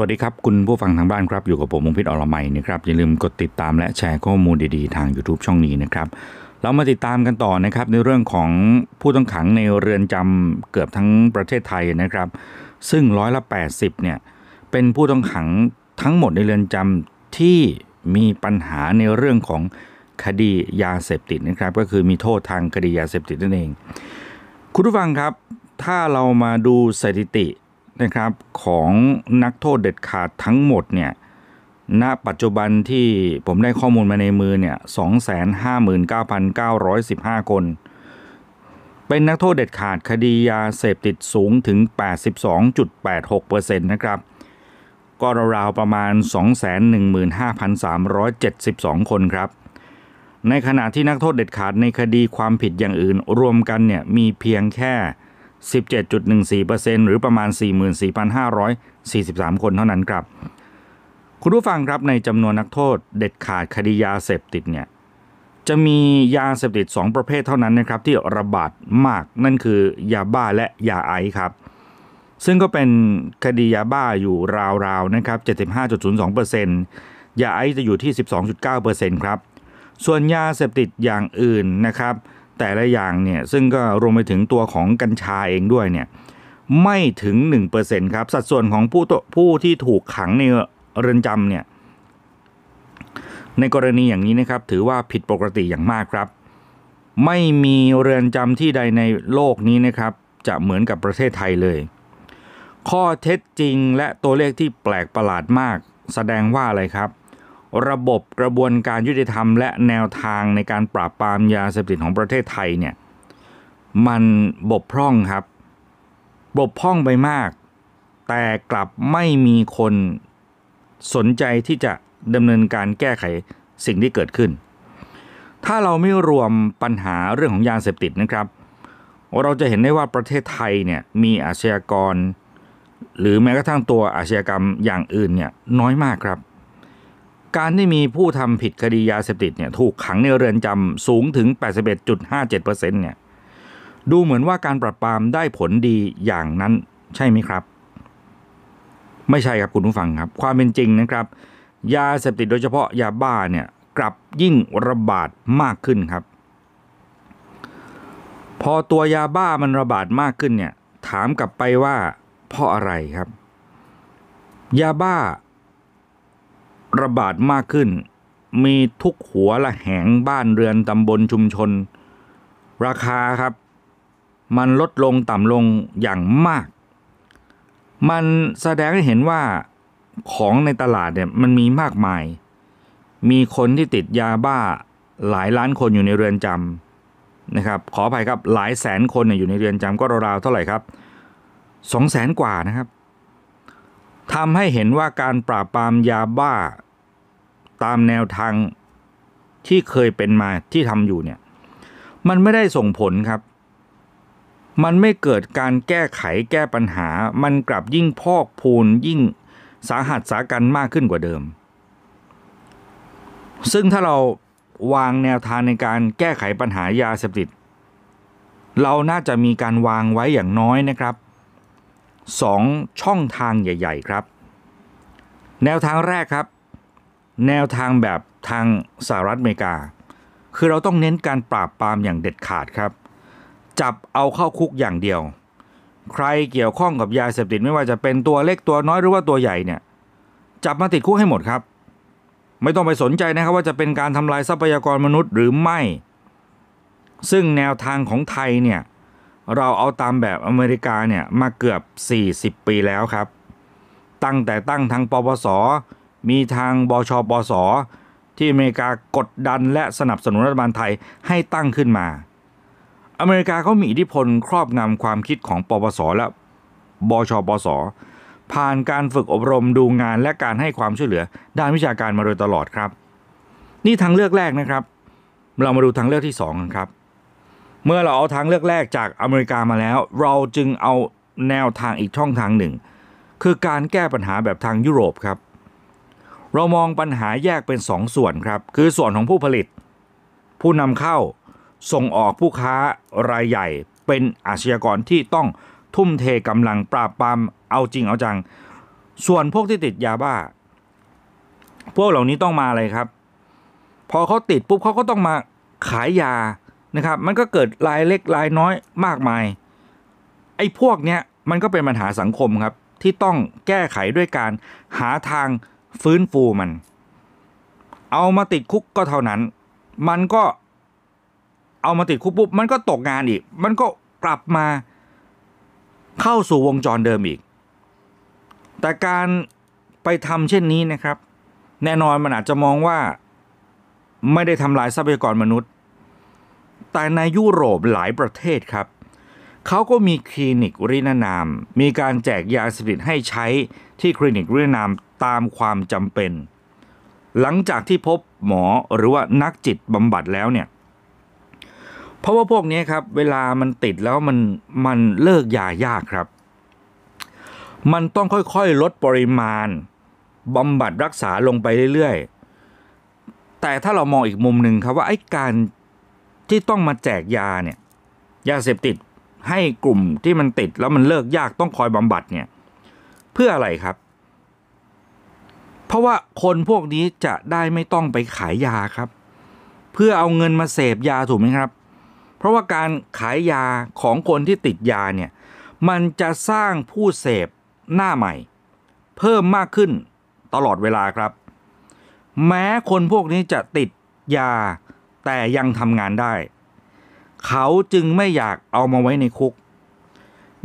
วัสดีครับคุณผู้ฟังทางบ้านครับอยู่กับผมมงพิษอรมัยนะครับอย่าลืมกดติดตามและแชร์ข้อมูลดีๆทาง YouTube ช่องนี้นะครับเรามาติดตามกันต่อนะครับในเรื่องของผู้ต้องขังในเรือนจำเกือบทั้งประเทศไทยนะครับซึ่งร้อยละ80เนี่ยเป็นผู้ต้องขังทั้งหมดในเรือนจำที่มีปัญหาในเรื่องของคดียาเสพติดนะครับก็คือมีโทษทางคดียาเสพติดนั่นเอง คุณผู้ฟังครับ ถ้าเรามาดูสถิตินะครับของนักโทษเด็ดขาดทั้งหมดเนี่ยณปัจจุบันที่ผมได้ข้อมูลมาในมือเนี่ย259,915 คน เป็นนักโทษเด็ดขาดคดียาเสพติดสูงถึง 82.86%นะครับก็ราวๆประมาณ 215,372 คนครับในขณะที่นักโทษเด็ดขาดในคดีความผิดอย่างอื่นรวมกันเนี่ยมีเพียงแค่17.14%หรือ ประมาณ 44,543 คนเท่านั้นครับ คุณผู้ฟังครับในจำนวนนักโทษ เด็ดขาดคดียาเสพติดเนี่ยจะมียาเสพติด 2 ประเภทเท่านั้นนะครับที่ระบาดมากนั่นคือ ยาบ้าและ ยาไอซ์ครับ ซึ่งก็เป็นคดียาบ้าอยู่ราว ๆ นะครับ 75.02%ยาไอซ์จะอยู่ที่ 12.9%ครับ ส่วนยาเสพติดอย่างอื่นนะครับแต่ละอย่างเนี่ยซึ่งก็รวมไปถึงตัวของกัญชาเองด้วยเนี่ยไม่ถึง 1%ครับสัดส่วนของผู้ผู้ที่ถูกขังในเรือนจำเนี่ยในกรณีอย่างนี้นะครับถือว่าผิดปกติอย่างมากครับ ไม่มีเรือนจำที่ใดในโลกนี้นะครับ จะเหมือนกับประเทศไทยเลย ข้อเท็จจริงและตัวเลขที่แปลกประหลาดมากแสดงว่าอะไรครับระบบกระบวนการยุติธรรม และแนวทางในการปราบปรามยาเสพติดของประเทศไทยเนี่ยมันบกพร่องครับบกพร่องไปมาก แต่กลับไม่มีคนสนใจที่จะดำเนินการแก้ไขสิ่งที่เกิดขึ้น ถ้าเราไม่รวมปัญหาเรื่องของยาเสพติดนะครับ เราจะเห็นได้ว่าประเทศไทยเนี่ยมีอาชญากร หรือแม้กระทั่งตัวอาชญากรรมอย่างอื่นเนี่ยน้อยมากครับการที่มีผู้ทำผิดคดียาเสพติดเนี่ยถูกขังในเรือนจำสูงถึง81.57%เนี่ยดูเหมือนว่าการปรับปรามได้ผลดีอย่างนั้นใช่ไหมครับ ไม่ใช่ครับคุณผู้ฟังครับความเป็นจริงนะครับ ยาเสพติดโดยเฉพาะยาบ้าเนี่ยกลับยิ่งระบาดมากขึ้นครับ พอตัวยาบ้ามันระบาดมากขึ้นเนี่ยถามกลับไปว่าเพราะอะไรครับ ยาบ้าระบาดมากขึ้น มีทุกหัวละแหงบ้านเรือนตำบลชุมชน ราคาครับ มันลดลงต่ำลงอย่างมาก มันแสดงให้เห็นว่าของในตลาดเนี่ยมันมีมากมายมีคนที่ติดยาบ้าหลายล้านคนอยู่ในเรือนจำนะครับ ขออภัยครับหลายแสนคนอยู่ในเรือนจำก็ราวๆเท่าไหร่ครับสองแสนกว่านะครับทำให้เห็นว่าการปราบปรามยาบ้า ตามแนวทางที่เคยเป็นมาที่ทำอยู่เนี่ย มันไม่ได้ส่งผลครับ มันไม่เกิดการแก้ไขแก้ปัญหา มันกลับยิ่งพอกพูนยิ่งสาหัสสากันมากขึ้นกว่าเดิม ซึ่งถ้าเราวางแนวทางในการแก้ไขปัญหายาเสพติดเราน่าจะมีการวางไว้อย่างน้อยนะครับ2 ช่องทางใหญ่ ๆ ครับ แนวทางแรกครับ แนวทางแบบทางสหรัฐอเมริกา คือเราต้องเน้นการปราบปรามอย่างเด็ดขาดครับ จับเอาเข้าคุกอย่างเดียว ใครเกี่ยวข้องกับยาเสพติดไม่ว่าจะเป็นตัวเล็กตัวน้อยหรือว่าตัวใหญ่เนี่ยจับมาติดคุกให้หมดครับ ไม่ต้องไปสนใจนะครับว่าจะเป็นการทำลายทรัพยากรมนุษย์หรือไม่ ซึ่งแนวทางของไทยเนี่ยเราเอาตามแบบอเมริกาเนี่ยมาเกือบ 40 ปีแล้วครับ ตั้งแต่ตั้งทางปปสมีทางบชปสที่อเมริกากดดันและสนับสนุนรัฐบาลไทยให้ตั้งขึ้นมา อเมริกาเขามีอิทธิพลครอบงำความคิดของปปสและบชปสผ่านการฝึกอบรมดูงานและการให้ความช่วยเหลือด้านวิชาการมาโดยตลอดครับ นี่ทางเลือกแรกนะครับ เรามาดูทางเลือกที่2กันครับเมื่อเราเอาทางเลือกแรกจากอเมริกามาแล้ว เราจึงเอาแนวทางอีกช่องทางหนึ่ง คือการแก้ปัญหาแบบทางยุโรปครับ เรามองปัญหาแยกเป็น2สส่วนครับ คือส่วนของผู้ผลิต ผู้นำเข้าส่งออกผู้ค้ารายใหญ่ เป็นอาชญากรที่ต้องทุ่มเทกำลังปราบปราม เอาจริงเอาจัง ส่วนพวกที่ติดยาบ้า พวกเหล่านี้ต้องมาอะไรครับ พอเขาติดปุ๊บเขาก็ต้องมาขายยานะครับมันก็เกิดรายเล็กรายน้อยมากมาย ไอ้พวกเนี้ย มันก็เป็นปัญหาสังคมครับ ที่ต้องแก้ไขด้วยการหาทางฟื้นฟูมัน เอามาติดคุกก็เท่านั้น มันก็เอามาติดคุกปุ๊บมันก็ตกงานอีก มันก็กลับมาเข้าสู่วงจรเดิมอีก แต่การไปทำเช่นนี้นะครับ แน่นอนมันอาจจะมองว่าไม่ได้ทำลายทรัพยากรมนุษย์แต่ในยุโรปหลายประเทศครับเขาก็มีคลินิกรินานาม มีการแจกยาเสพติดให้ใช้ที่คลินิกรินานามตามความจำเป็น หลังจากที่พบหมอหรือว่านักจิตบำบัดแล้วเนี่ยเพราะว่าพวกนี้ครับเวลามันติดแล้วมันมันเลิกยายากครับ มันต้องค่อยๆลดปริมาณบำบัดรักษาลงไปเรื่อยๆแต่ถ้าเรามองอีกมุมหนึ่งครับว่าไอ้การที่ต้องมาแจกยาเนี่ยยาเสพติดให้กลุ่มที่มันติดแล้วมันเลิกยากต้องคอยบำบัดเนี่ยเพื่ออะไรครับ เพราะว่าคนพวกนี้จะได้ไม่ต้องไปขายยาครับ เพื่อเอาเงินมาเสพยาถูกไหมครับ เพราะว่าการขายยาของคนที่ติดยาเนี่ยมันจะสร้างผู้เสพหน้าใหม่เพิ่มมากขึ้นตลอดเวลาครับ แม้คนพวกนี้จะติดยาแต่ยังทำงานได้ เขาจึงไม่อยากเอามาไว้ในคุก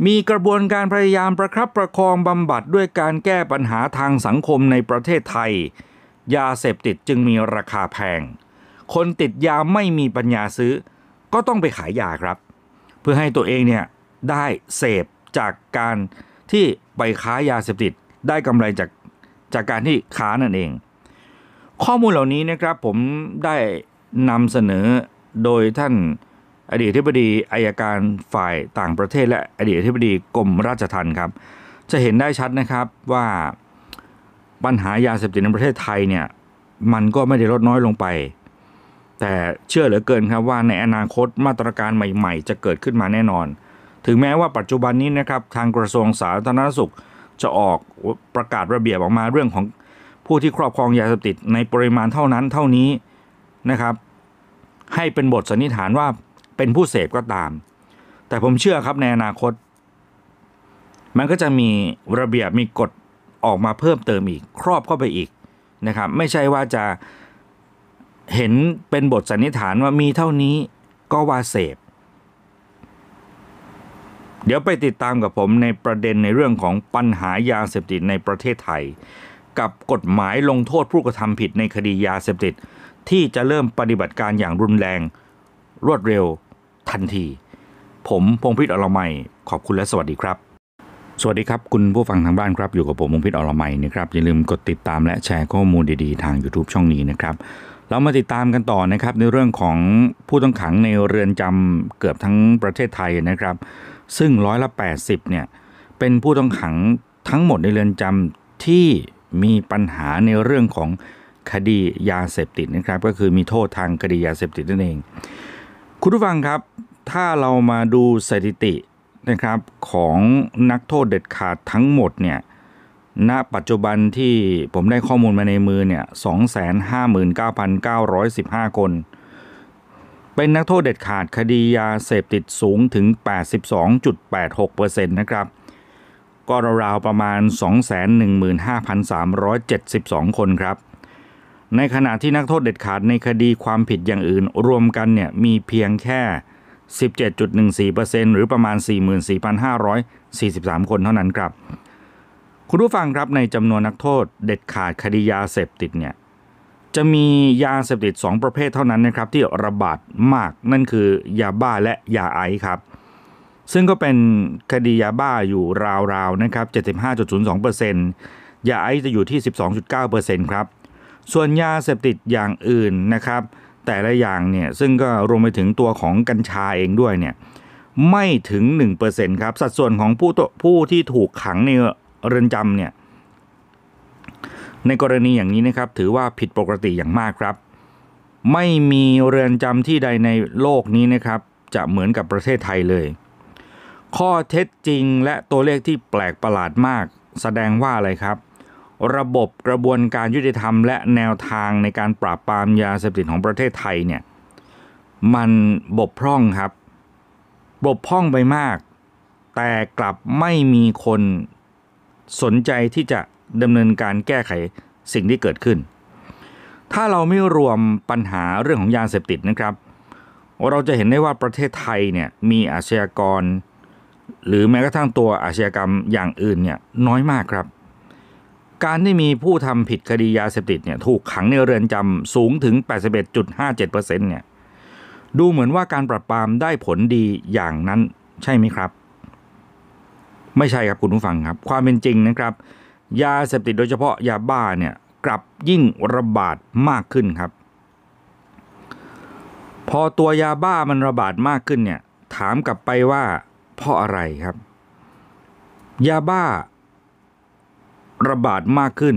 มีกระบวนการพยายามประครับประคองบำบัดด้วยการแก้ปัญหาทางสังคมในประเทศไทย ยาเสพติดจึงมีราคาแพง คนติดยาไม่มีปัญญาซื้อ ก็ต้องไปขายยาครับ เพื่อให้ตัวเองเนี่ยได้เสพจากการที่ไปค้ายาเสพติดได้กำไรจาก จากการที่ค้านั่นเอง ข้อมูลเหล่านี้นะครับผมได้นำเสนอโดยท่านอดีตทีิบดีอายการฝ่ายต่างประเทศและอดีตทีิบดีกรมราชทัณฑ์ครับจะเห็นได้ชัดนะครับว่าปัญหายาเสพติดในประเทศไทยเนี่ย มันก็ไม่ได้ลดน้อยลงไป แต่เชื่อเหลือเกินครับว่าในอนาคตมาตรการใหม่ๆ จะเกิดขึ้นมาแน่นอน ถึงแม้ว่าปัจจุบันนี้นะครับทางกระทรวงสาธารณสุขจะออกประกาศระเบียบออกมาเรื่องของผู้ที่ครอบครองยาเสพติดในปริมาณเท่านั้นเท่านี้นะครับให้เป็นบทสันนิษฐานว่าเป็นผู้เสพก็ตาม แต่ผมเชื่อครับในอนาคตมันก็จะมีระเบียบมีกฎออกมาเพิ่มเติมอีกครอบเข้าไปอีกนะครับไม่ใช่ว่าจะเห็นเป็นบทสันนิษฐานว่ามีเท่านี้ก็ว่าเสพเดี๋ยวไปติดตามกับผมในประเด็นในเรื่องของปัญหายาเสพติดในประเทศไทย กับกฎหมายลงโทษผู้กระทำผิดในคดียาเสพติดที่จะเริ่มปฏิบัติการอย่างรุนแรงรวดเร็วทันที ผมพงพิษอรไมขอบคุณและสวัสดีครับ สวัสดีครับ คุณผู้ฟังทางบ้านครับ อยู่กับผมพงพิษอรไมนะครับอย่าลืมกดติดตามและแชร์ข้อมูลดีๆทาง YouTube ช่องนี้นะครับเรามาติดตามกันต่อนะครับในเรื่องของผู้ต้องขังในเรือนจำเกือบทั้งประเทศไทยนะครับซึ่งร้อยละ80เนี่ยเป็นผู้ต้องขังทั้งหมดในเรือนจำที่มีปัญหาในเรื่องของคดียาเสพติดนะครับ ก็คือมีโทษทางคดียาเสพติดนั่นเอง คุณผู้ฟังครับถ้าเรามาดูสถิตินะครับของนักโทษเด็ดขาดทั้งหมดเนี่ยณปัจจุบันที่ผมได้ข้อมูลมาในมือเนี่ย259,915 คน เป็นนักโทษเด็ดขาดคดียาเสพติดสูงถึง 82.86%นะครับก็ราวๆประมาณ 215,372 คนครับในขณะที่นักโทษเด็ดขาดในคดีความผิดอย่างอื่น รวมกันเนี่ยมีเพียงแค่ 17.14%หรือประมาณ 44,543 คนเท่านั้นครับ คุณผู้ฟังครับในจำนวนนักโทษเด็ดขาดคดียาเสพติดเนี่ยจะมียาเสพติด 2 ประเภทเท่านั้นนะครับที่ระบาดมากนั่นคือยาบ้าและยาไอซ์ครับ ซึ่งก็เป็นคดียาบ้าอยู่ราวๆนะครับ 75.02%ยาไอซ์จะอยู่ที่ 12.9%ครับส่วนยาเสพติดอย่างอื่นนะครับ แต่ละอย่างเนี่ยซึ่งก็รวมไปถึงตัวของกัญชาเองด้วยเนี่ยไม่ถึง1%ครับ สัดส่วนของผู้ผู้ที่ถูกขังในเรือนจำเนี่ยในกรณีอย่างนี้นะครับถือว่าผิดปกติอย่างมากครับ ไม่มีเรือนจำที่ใดในโลกนี้นะครับ จะเหมือนกับประเทศไทยเลย ข้อเท็จจริงและตัวเลขที่แปลกประหลาดมากแสดงว่าอะไรครับระบบกระบวนการยุติธรรม และแนวทางในการปราบปรามยา เสพติดของประเทศไทยเนี่ยมันบกพร่องครับบกพร่องไปมาก แต่กลับไม่มีคนสนใจที่จะดำเนินการแก้ไขสิ่งที่เกิดขึ้น ถ้าเราไม่รวมปัญหาเรื่องของยาเสพติดนะครับเราจะเห็นได้ว่าประเทศไทยเนี่ยมีอาชญากร หรือแม้กระทั่งตัวอาชญากรรมอย่างอื่นเนี่ยน้อยมากครับการที่มีผู้ทำผิดคดียาเสพติดเนี่ยถูกขังในเรือนจำสูงถึง 81.57%เนี่ยดูเหมือนว่าการปรับปรามได้ผลดีอย่างนั้นใช่ไหมครับ ไม่ใช่ครับคุณผู้ฟังครับ ความเป็นจริงนะครับ ยาเสพติดโดยเฉพาะยาบ้าเนี่ยกลับยิ่งระบาดมากขึ้นครับ พอตัวยาบ้ามันระบาดมากขึ้นเนี่ยถามกลับไปว่าเพราะอะไรครับ ยาบ้าระบาดมากขึ้น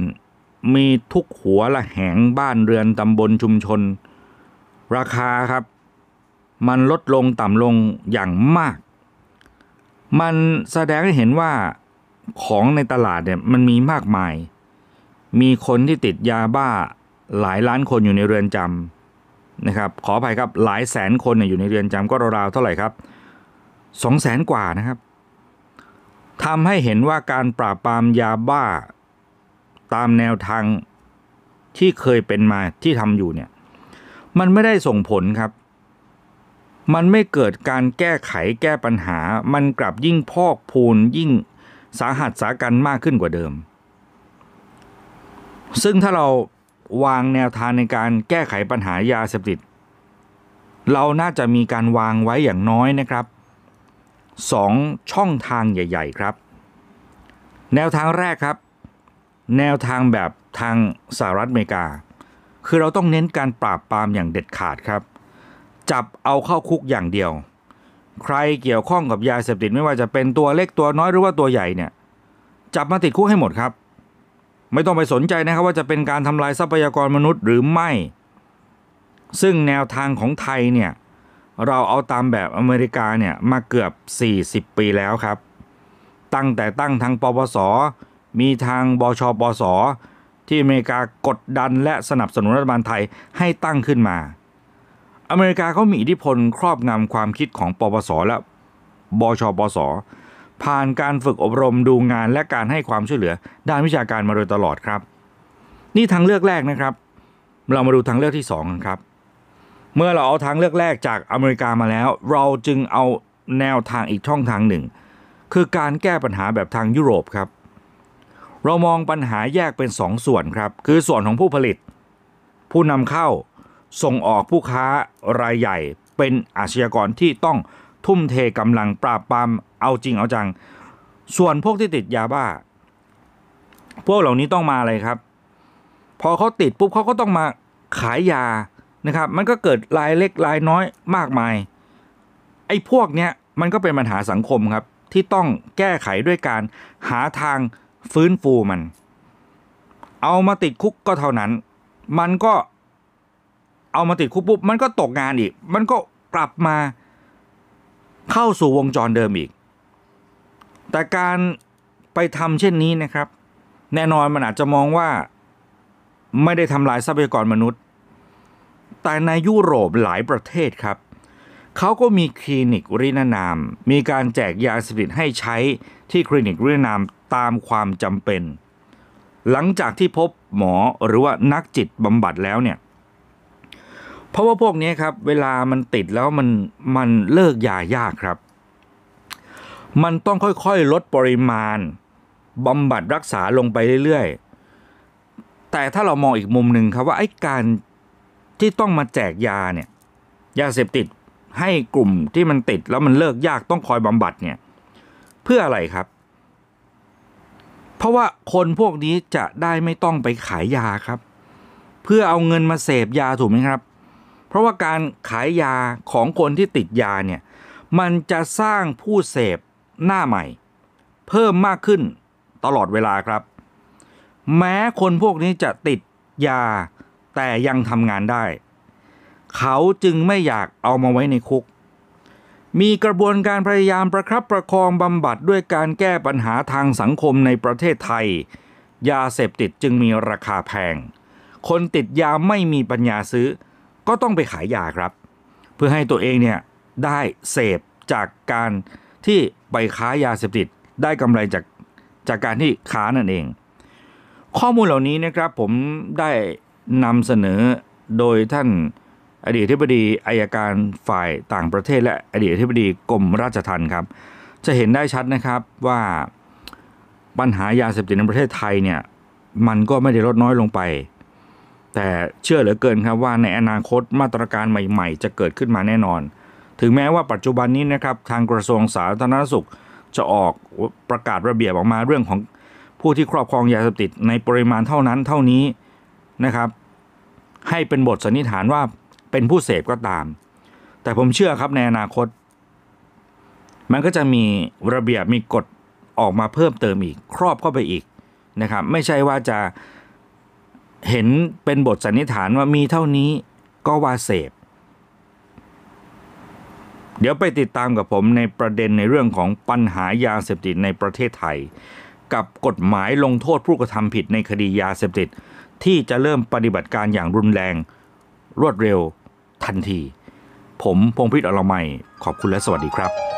มีทุกหัวละแหงบ้านเรือนตำบลชุมชน ราคาครับ มันลดลงต่ำลงอย่างมาก มันแสดงให้เห็นว่าของในตลาดเนี่ยมันมีมากมายมีคนที่ติดยาบ้าหลายล้านคนอยู่ในเรือนจำนะครับ ขออภัยครับหลายแสนคนเนี่ยอยู่ในเรือนจำก็ราวๆเท่าไหร่ครับสองแสนกว่านะครับทำให้เห็นว่าการปราบปรามยาบ้าตามแนวทางที่เคยเป็นมาที่ทำอยู่เนี่ยมันไม่ได้ส่งผลครับ มันไม่เกิดการแก้ไขแก้ปัญหามันกลับยิ่งพอกพูนยิ่งสาหัสสากันมากขึ้นกว่าเดิม ซึ่งถ้าเราวางแนวทางในการแก้ไขปัญหายาเสพติดเราน่าจะมีการวางไว้อย่างน้อยนะครับสองช่องทางใหญ่ ๆ ครับ แนวทางแรกครับแนวทางแบบทางสหรัฐอเมริกา คือเราต้องเน้นการปราบปรามอย่างเด็ดขาดครับ จับเอาเข้าคุกอย่างเดียว ใครเกี่ยวข้องกับยาเสพติด ไม่ว่าจะเป็นตัวเล็ก ตัวน้อยหรือว่าตัวใหญ่เนี่ย จับมาติด คุก ให้หมดครับ ไม่ต้อง ไปสนใจนะครับว่าจะเป็นการทำลายทรัพยากรมนุษย์หรือไม่ ซึ่งแนวทางของไทยเนี่ยเราเอาตามแบบอเมริกาเนี่ยมาเกือบ 40 ปีแล้วครับ ตั้งแต่ตั้งทางปปสมีทางบชปส ที่ อเมริกากดดันและสนับสนุนรัฐบาลไทยให้ตั้งขึ้นมา อเมริกาเขามีอิทธิพล ครอบงำความคิดของปปสและ บชปส ผ่านการฝึกอบรมดูงานและการให้ความช่วยเหลือด้านวิชาการมา โดย ตลอดครับ นี่ทางเลือกแรกนะครับ เรามาดูทางเลือกที่2กันครับเมื่อเราเอาทางเลือกแรกจากอเมริกามาแล้ว เราจึงเอาแนวทางอีกช่องทางหนึ่งคือการแก้ปัญหาแบบทางยุโรปครับเรามองปัญหาแยกเป็น2สส่วนครับ คือส่วนของผู้ผลิต ผู้นำเข้าส่งออกผู้ค้ารายใหญ่เป็นอาชญากรที่ต้องทุ่มเทกำลังปราบปรามเอาจริงเอาจัง ส่วนพวกที่ติดยาบ้า พวกเหล่านี้ต้องมาอะไรครับ พอเขาติดปุ๊บเขาก็ต้องมาขายยานะครับ มันก็เกิดรายเล็กรายน้อยมากมาย ไอ้พวกเนี้ยมันก็เป็นปัญหาสังคมครับที่ต้องแก้ไขด้วยการหาทางฟื้นฟูมัน เอามาติด คุกก็เท่านั้นมันก็เอามาติด คุก ปุ๊บมันก็ตกงาน อีก มันก็กลับมาเข้าสู่วงจรเดิมอีก แต่การไปทำเช่นนี้นะครับ แน่นอนมันอาจจะมองว่าไม่ได้ทำลายทรัพยากรมนุษย์ แต่ในยุโรปหลายประเทศครับ เขาก็มีคลินิกรีนานาม มีการแจกยาเสพติดให้ใช้ที่คลินิกรีนานามตามความจำเป็น หลังจากที่พบหมอหรือว่านักจิตบำบัดแล้วเนี่ย เพราะว่าพวกนี้ครับ เวลามันติดแล้วมันมันเลิกยายากครับ มันต้องค่อยๆลดปริมาณบำบัดรักษาลงไปเรื่อยๆ แต่ถ้าเรามองอีกมุมหนึ่งครับว่า ไอ้การที่ต้องมาแจกยาเนี่ยยาเสพติดให้กลุ่มที่มันติดแล้วมันเลิกยากต้องคอยบำบัดเนี่ยเพื่ออะไรครับเพราะว่าคนพวกนี้จะได้ไม่ต้องไปขายยาครับ เพื่อเอาเงินมาเสพยาถูกไหมครับ เพราะว่าการขายยาของคนที่ติดยาเนี่ย มันจะสร้างผู้เสพหน้าใหม่ เพิ่มมากขึ้นตลอดเวลาครับ แม้คนพวกนี้จะติดยาแต่ยังทำงานได้ เขาจึงไม่อยากเอามาไว้ในคุกมีกระบวนการพยายามประครับประคองบำบัดด้วยการแก้ปัญหาทางสังคมในประเทศไทย ยาเสพติดจึงมีราคาแพง คนติดยาไม่มีปัญญาซื้อ ก็ต้องไปขายยาครับ เพื่อให้ตัวเองเนี่ยได้เสพจากการที่ไปค้ายาเสพติดได้กำไรจาก จากการที่ค้านั่นเอง ข้อมูลเหล่านี้นะครับผมได้นำเสนอโดยท่านอดีตที่บดีอายการฝ่ายต่างประเทศ และอดีตที่บดีกรมราชทัณฑ์ครับจะเห็นได้ชัดนะครับว่าปัญหายาเสพติดในประเทศไทยเนี่ยมันก็ไม่ได้ลดน้อยลงไป แต่เชื่อเหลือเกินครับว่าในอนาคตมาตรการใหม่ๆ จะเกิดขึ้นมาแน่นอน ถึงแม้ว่าปัจจุบันนี้นะครับทางกระทรวงสาธารณสุขจะออกประกาศระเบียบออกมาเรื่องของผู้ที่ครอบครองยาเสพติดในปริมาณเท่านั้นเท่านี้นะครับ ให้เป็นบทสันนิษฐานว่าเป็นผู้เสพก็ตาม แต่ผมเชื่อครับในอนาคตมันก็จะมีระเบียบมีกฎออกมาเพิ่มเติมอีกครอบเข้าไปอีกนะครับ ไม่ใช่ว่าจะเห็นเป็นบทสันนิษฐานว่ามีเท่านี้ก็ว่าเสพเดี๋ยวไปติดตามกับผมในประเด็นในเรื่องของปัญหายาเสพติดในประเทศไทย กับกฎหมายลงโทษผู้กระทำผิดในคดียาเสพติดที่จะเริ่มปฏิบัติการอย่างรุนแรงรวดเร็วทันที ผมพงพิษอรัมขอบคุณและสวัสดีครับ